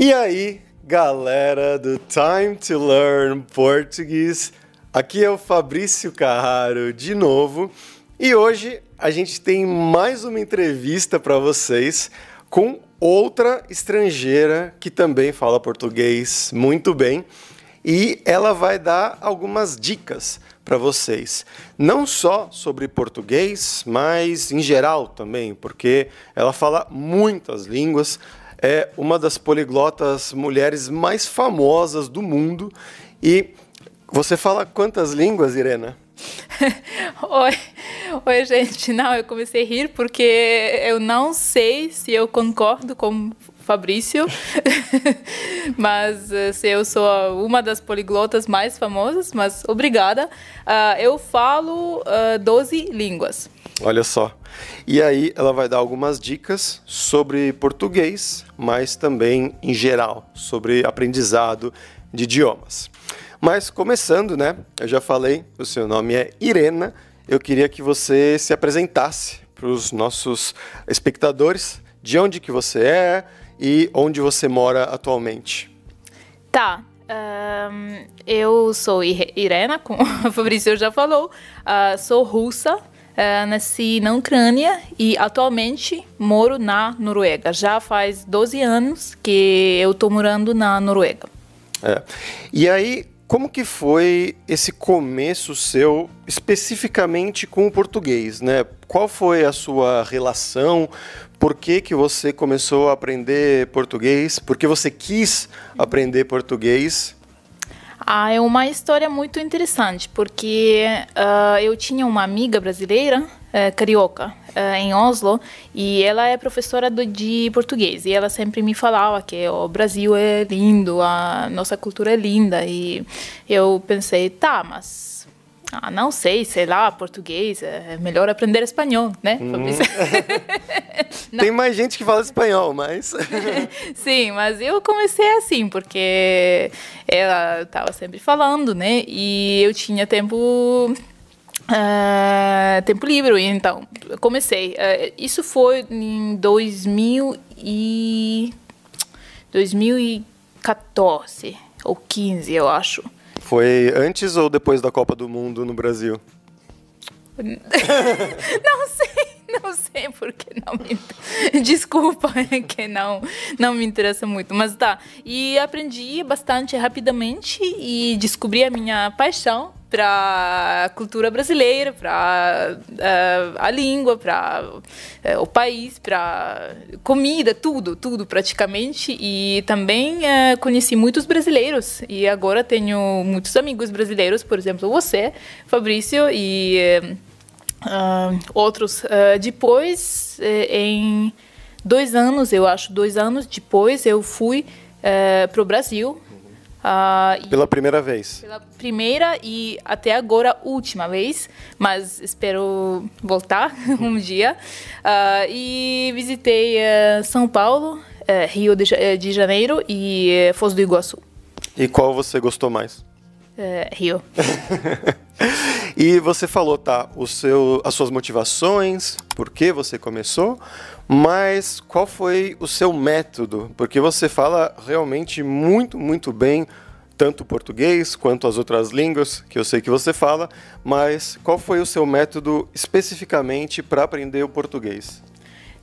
E aí, galera do Time to Learn Português, aqui é o Fabrício Carraro de novo e hoje a gente tem mais uma entrevista para vocês com outra estrangeira que também fala português muito bem e ela vai dar algumas dicas para vocês, não só sobre português, mas em geral também, porque ela fala muitas línguas, é uma das poliglotas mulheres mais famosas do mundo. E você fala quantas línguas, Irena? Oi. Oi, gente. Não, eu comecei a rir porque eu não sei se eu concordo com Fabrício, mas eh, se eu sou uma das poliglotas mais famosas, mas obrigada. Uh, eu falo uh, ah, 12 línguas. Olha só. E aí ela vai dar algumas dicas sobre português, mas também em geral sobre aprendizado de idiomas. Mas começando, né? Eu já falei, o seu nome é Irena. Eu queria que você se apresentasse para os nossos espectadores, de onde que você é e onde você mora atualmente. Tá. Um, eu sou Irena, como a Fabrício já falou. Uh, sou russa. Uh, nasci na Ucrânia e atualmente moro na Noruega. Já faz 12 anos que eu estou morando na Noruega. É. E aí, como que foi esse começo seu, especificamente com o português, né? Qual foi a sua relação? Por que, que você começou a aprender português? Por que você quis aprender português? Ah, é uma história muito interessante, porque uh, eu tinha uma amiga brasileira, uh, carioca, uh, em Oslo, e ela é professora do, de português, e ela sempre me falava que o Brasil é lindo, a nossa cultura é linda, e eu pensei, tá, mas ah, não sei, sei lá, português, é, é melhor aprender espanhol, né? Hum. Tem mais gente que fala espanhol, mas. Sim, mas eu comecei assim, porque ela estava sempre falando, né? E eu tinha tempo. Uh, tempo livre, então comecei. Uh, isso foi em 2000 e 2014 ou 15, eu acho. Foi antes ou depois da Copa do Mundo no Brasil? não sei, não sei porque não me desculpa é que não não me interessa muito, mas tá. E aprendi bastante rapidamente e descobri a minha paixão para a cultura brasileira, para uh, eh, a língua, para uh, eh, o país, para comida, tudo, tudo praticamente. E também uh, conheci muitos brasileiros e agora tenho muitos amigos brasileiros, por exemplo, você, Fabrício, e ah, outros. depois, em dois anos, eu acho, dois anos depois, eu fui para o Brasil Uh, pela primeira vez. Pela primeira e até agora última vez, mas espero voltar um dia. Uh, e visitei uh, São Paulo, eh, Rio de, eh, de, Janeiro e Foz do Iguaçu. E qual você gostou mais? Rio. E você falou, tá, o seu, as suas motivações, por que você começou, mas qual foi o seu método? Porque você fala realmente muito, muito bem tanto português quanto as outras línguas que eu sei que você fala, mas qual foi o seu método especificamente para aprender o português?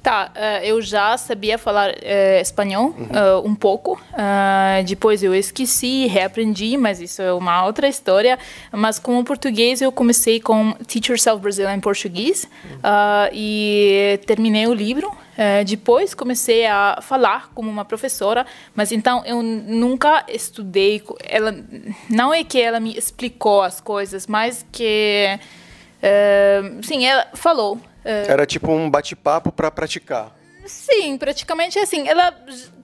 Tá, eh, eu já sabia falar eh, espanhol uhum. Eh, um pouco. depois eu esqueci, reaprendi, mas isso é uma outra história. Mas com o português eu comecei com Teach Yourself Brazilian em português uhum. e terminei o livro. depois comecei a falar como uma professora, mas então eu nunca estudei. Ela não é que ela me explicou as coisas, mas que sim, ela falou. É. Era tipo um bate-papo para praticar. Sim, praticamente assim. Ela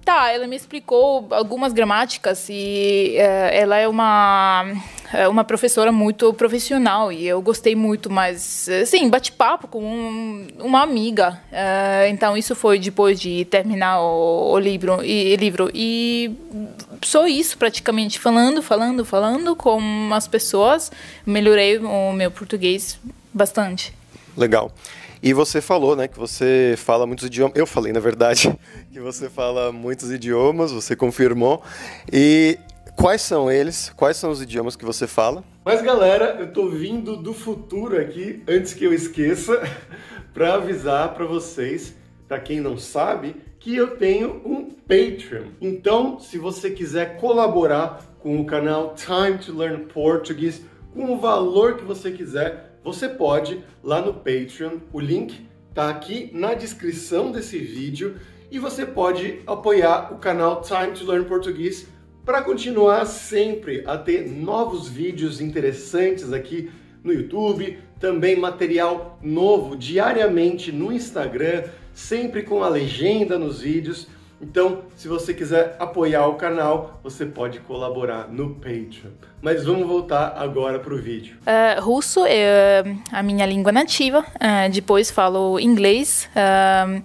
tá, ela me explicou algumas gramáticas e é, ela é uma é uma professora muito profissional e eu gostei muito, mas sim, bate-papo com um, uma amiga. então isso foi depois de terminar o, o livro e livro e só isso praticamente falando, falando, falando com as pessoas, melhorei o meu português bastante. Legal. E você falou, né, que você fala muitos idiomas. Eu falei, na verdade, que você fala muitos idiomas, você confirmou. E quais são eles? Quais são os idiomas que você fala? Mas galera, eu tô vindo do futuro aqui, antes que eu esqueça, para avisar para vocês, para quem não sabe, que eu tenho um Patreon. Então, se você quiser colaborar com o canal Time to Learn Portuguese, com o valor que você quiser, você pode lá no Patreon, o link está aqui na descrição desse vídeo e você pode apoiar o canal Time to Learn Português para continuar sempre a ter novos vídeos interessantes aqui no YouTube, também material novo diariamente no Instagram, sempre com a legenda nos vídeos. Então, se você quiser apoiar o canal, você pode colaborar no Patreon. Mas vamos voltar agora para o vídeo. Uh, russo é a minha língua nativa, uh, depois falo inglês. Uh,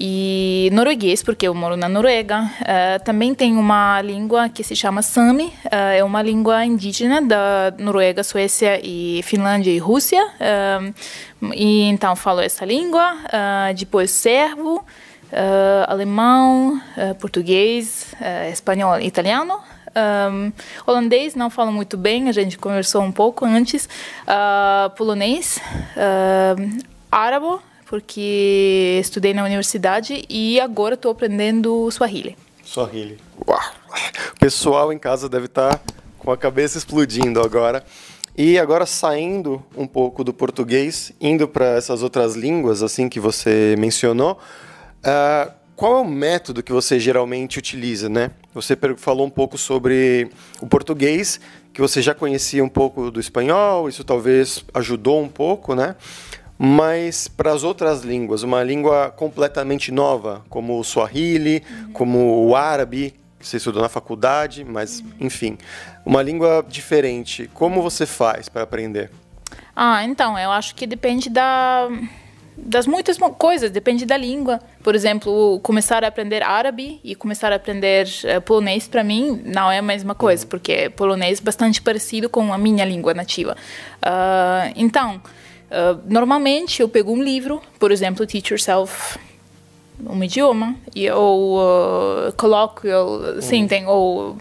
e norueguês, porque eu moro na Noruega. também tem uma língua que se chama Sami, é uma língua indígena da Noruega, Suécia e Finlândia e Rússia. e então falo essa língua, depois servo, uh, alemão, uh, português, eh, espanhol, italiano. Um, ehm, holandês não falo muito bem, a gente conversou um pouco antes. polonês, ehm, árabe, porque estudei na universidade e agora estou aprendendo Swahili. Swahili. Uau! O pessoal em casa deve estar tá com a cabeça explodindo agora. E agora saindo um pouco do português, indo para essas outras línguas, assim que você mencionou, Uh, qual é o método que você geralmente utiliza, né? Você falou um pouco sobre o português, que você já conhecia um pouco do espanhol, isso talvez ajudou um pouco, né? Mas para as outras línguas, uma língua completamente nova, como o Swahili, uhum. como o árabe, que você estudou na faculdade, mas uhum. enfim, uma língua diferente, como você faz para aprender? Ah, então, eu acho que depende da das muitas coisas, depende da língua. Por exemplo, começar a aprender árabe e começar a aprender uh, polonês, para mim, não é a mesma coisa, uhum. porque polonês é bastante parecido com a minha língua nativa. Uh, então, uh, normalmente eu pego um livro, por exemplo, Teach Yourself um idioma e eh, ou uh, ah, colloquial sim uhum. tem ou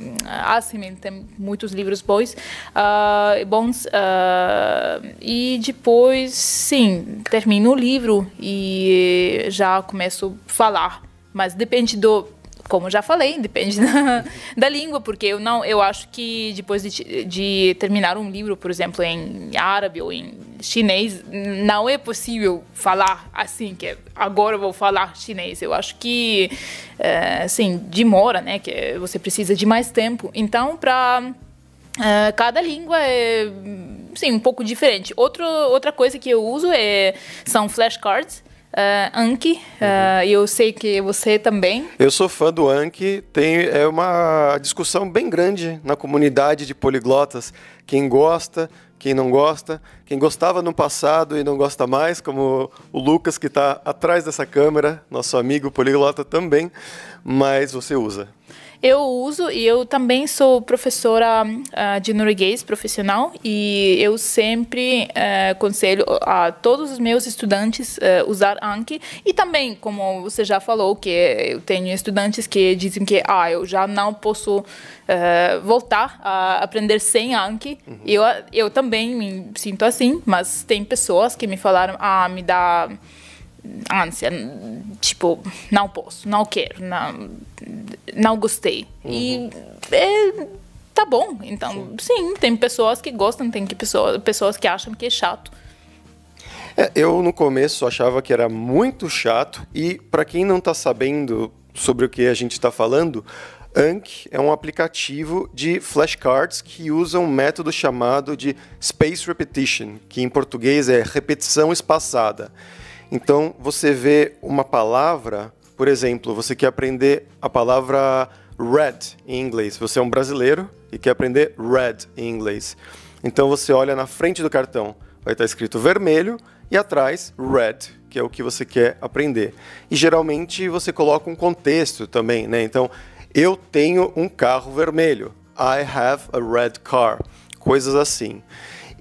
assim tem muitos livros bons uh, bons uh, e depois sim termino o livro e já começo a falar mas depende do como já falei, depende da, da, língua, porque eu não, eu acho que depois de, de, terminar um livro, por exemplo, em árabe ou em chinês, não é possível falar assim que agora vou falar chinês. Eu acho que, é, assim, demora, né? Que você precisa de mais tempo. Então, para é, eh, cada língua é, sim, um pouco diferente. Outro, outra coisa que eu uso é são flashcards uh, Anki. Ah, uhum. eu sei que você também. Eu sou fã do Anki. Tem, é uma discussão bem grande na comunidade de poliglotas. Quem gosta, quem não gosta, quem gostava no passado e não gosta mais, como o Lucas, que está atrás dessa câmera, nosso amigo poliglota também, mas você usa. Eu uso e eu também sou professora uh, de norueguês profissional e eu sempre uh, aconselho a todos os meus estudantes uh, usar Anki e também, como você já falou, que eu tenho estudantes que dizem que ah, eu já não posso eh, voltar a aprender sem Anki. Uhum. Eu, eu também me sinto assim, mas tem pessoas que me falaram, ah, me dá ânsia, tipo, não posso, não quero, não, não gostei. Uhum. E é, tá bom. Então, sim. sim. tem pessoas que gostam, tem que pessoa, pessoas que acham que é chato. É, eu no começo achava que era muito chato e para quem não está sabendo sobre o que a gente está falando, Anki é um aplicativo de flashcards que usa um método chamado de space repetition, que em português é repetição espaçada. Então, você vê uma palavra, por exemplo, você quer aprender a palavra red em inglês. Você é um brasileiro e quer aprender red em inglês. Então, você olha na frente do cartão, vai estar escrito vermelho e atrás red, que é o que você quer aprender. E geralmente você coloca um contexto também, né? Então, eu tenho um carro vermelho. I have a red car. Coisas assim.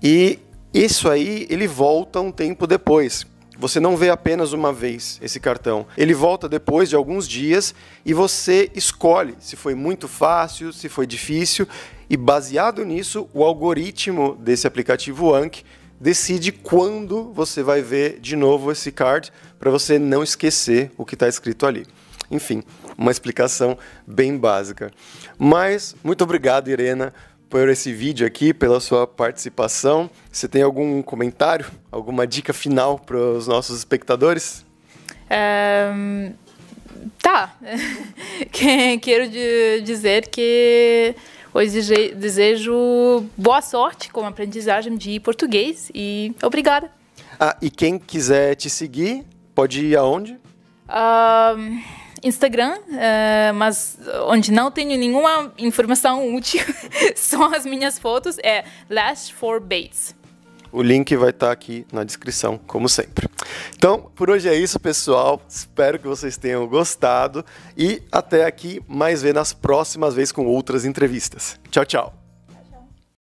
E isso aí ele volta um tempo depois. Você não vê apenas uma vez esse cartão. Ele volta depois de alguns dias e você escolhe se foi muito fácil, se foi difícil. E baseado nisso, o algoritmo desse aplicativo Anki decide quando você vai ver de novo esse card para você não esquecer o que está escrito ali. Enfim, uma explicação bem básica. Mas muito obrigado, Irena, por esse vídeo aqui, pela sua participação. Você tem algum comentário, alguma dica final para os nossos espectadores? Um, tá. Quero dizer que hoje desejo boa sorte com a aprendizagem de português e obrigada. Ah, e quem quiser te seguir, pode ir aonde? Um, Instagram, uh, mas onde não tenho nenhuma informação útil, são as minhas fotos, é last for Bates. O link vai estar tá aqui na descrição, como sempre. Então, por hoje é isso, pessoal. Espero que vocês tenham gostado e até aqui, mais ver nas próximas vezes com outras entrevistas. Tchau, tchau.